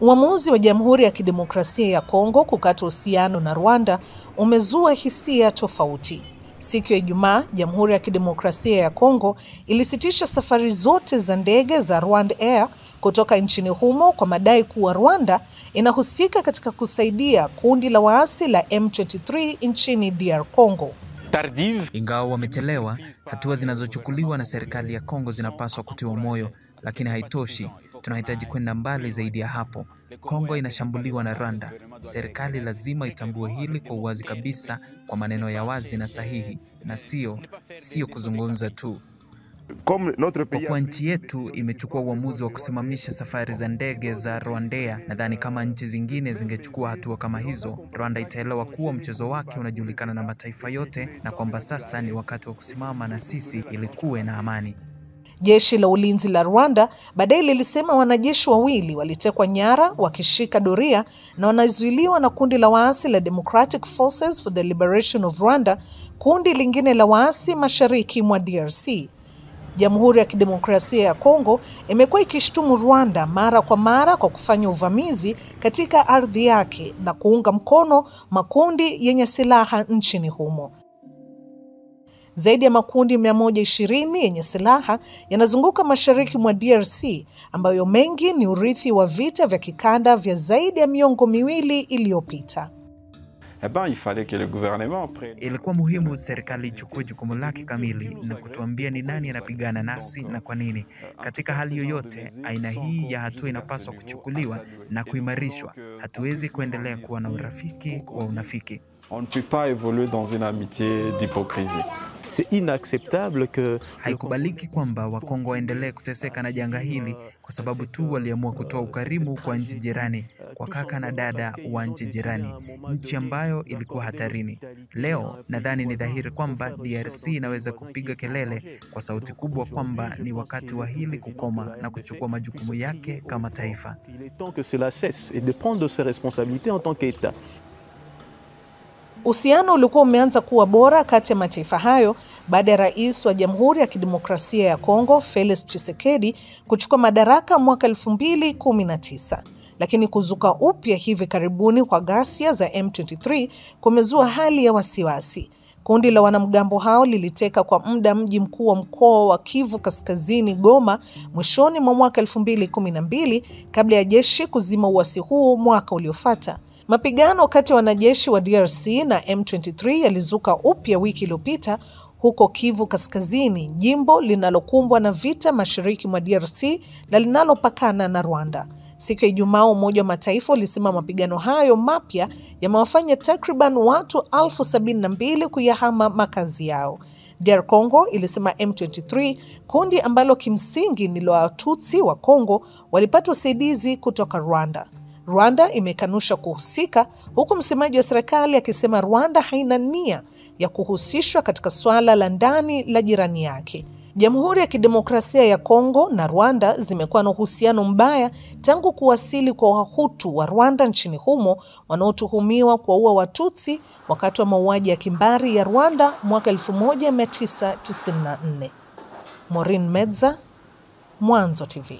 Uamuzi wa Jamhuri ya Kidemokrasia ya Kongo kukata uhusiano na Rwanda umezua hisia tofauti. Siku ya Ijumaa, Jamhuri ya Kidemokrasia ya Kongo ilisitisha safari zote za ndege za Rwanda Air kutoka nchini humo kwa madai kuwa Rwanda inahusika katika kusaidia kundi la waasi la M23 nchini DR Congo. Tardive. Ingawa wamechelewa, hatua zinazochukuliwa na serikali ya Kongo zinapaswa kutiwa moyo, lakini haitoshi. Tunahitaji kwenda mbali zaidi ya hapo. Kongo inashambuliwa na Rwanda. Serikali lazima itambue hili kwa uwazi kabisa, kwa maneno ya wazi na sahihi, na sio sio kuzungumza tu. Kwa kuwa nchi yetu imechukua uamuzi wa kusimamisha safari za ndege za Rwandea, nadhani kama nchi zingine zingechukua hatua kama hizo, Rwanda itaelewa kuwa mchezo wake unajulikana na mataifa yote na kwamba sasa ni wakati wa kusimama na sisi ili kuwe na amani. Jeshi la ulinzi la Rwanda baadaye lilisema wanajeshi wawili walitekwa nyara wakishika doria na wanazuiliwa na kundi la waasi la Democratic Forces for the Liberation of Rwanda, kundi lingine la waasi mashariki mwa DRC. Jamhuri ya Kidemokrasia ya Kongo imekuwa ikishtumu Rwanda mara kwa mara kwa kufanya uvamizi katika ardhi yake na kuunga mkono makundi yenye silaha nchini humo. Zaidi ya makundi 120 yenye silaha yanazunguka mashariki mwa DRC ambayo mengi ni urithi wa vita vya kikanda vya zaidi ya miongo miwili iliyopita. Eh Ilikuwa muhimu serikali ichukue jukumu lake kamili na kutuambia ni nani anapigana nasi na kwa nini. Katika hali yoyote, aina hii ya hatua inapaswa kuchukuliwa na kuimarishwa. Hatuwezi kuendelea kuwa na urafiki wa unafiki. On ne peut pas évoluer dans une amitié d'hypocrisie haikubaliki kwamba Wakongo waendelee kuteseka na janga hili kwa sababu tu waliamua kutoa ukarimu kwa nchi jirani, kwa kaka na dada wa nchi jirani, nchi ambayo ilikuwa hatarini. Leo nadhani ni dhahiri kwamba DRC inaweza kupiga kelele kwa sauti kubwa kwamba ni wakati wa hili kukoma na kuchukua majukumu yake kama taifa. Uhusiano ulikuwa umeanza kuwa bora kati ya mataifa hayo baada ya rais wa Jamhuri ya Kidemokrasia ya Kongo Felix Tshisekedi kuchukua madaraka mwaka 2019. Lakini kuzuka upya hivi karibuni kwa ghasia za M23 kumezua hali ya wasiwasi. Kundi la wanamgambo hao liliteka kwa muda mji mkuu wa mkoa wa Kivu Kaskazini, Goma, mwishoni mwa mwaka 2012 kabla ya jeshi kuzima uasi huo mwaka uliofuata. Mapigano kati ya wanajeshi wa DRC na M23 yalizuka upya wiki iliyopita huko Kivu Kaskazini, jimbo linalokumbwa na vita mashariki mwa DRC na linalopakana na Rwanda. Siku ya Ijumaa, Umoja wa Mataifa ulisema mapigano hayo mapya yamewafanya takriban watu elfu sabini na mbili kuyahama makazi yao. DR Congo ilisema M23, kundi ambalo kimsingi ni la Watutsi wa Congo, walipata usaidizi kutoka Rwanda. Rwanda imekanusha kuhusika, huku msemaji wa serikali akisema Rwanda haina nia ya kuhusishwa katika suala la ndani la jirani yake. Jamhuri ya Kidemokrasia ya Kongo na Rwanda zimekuwa na uhusiano mbaya tangu kuwasili kwa Wahutu wa Rwanda nchini humo wanaotuhumiwa kuwaua Watutsi wakati wa mauaji ya kimbari ya Rwanda mwaka 1994. Maureen Medza, Mwanzo TV.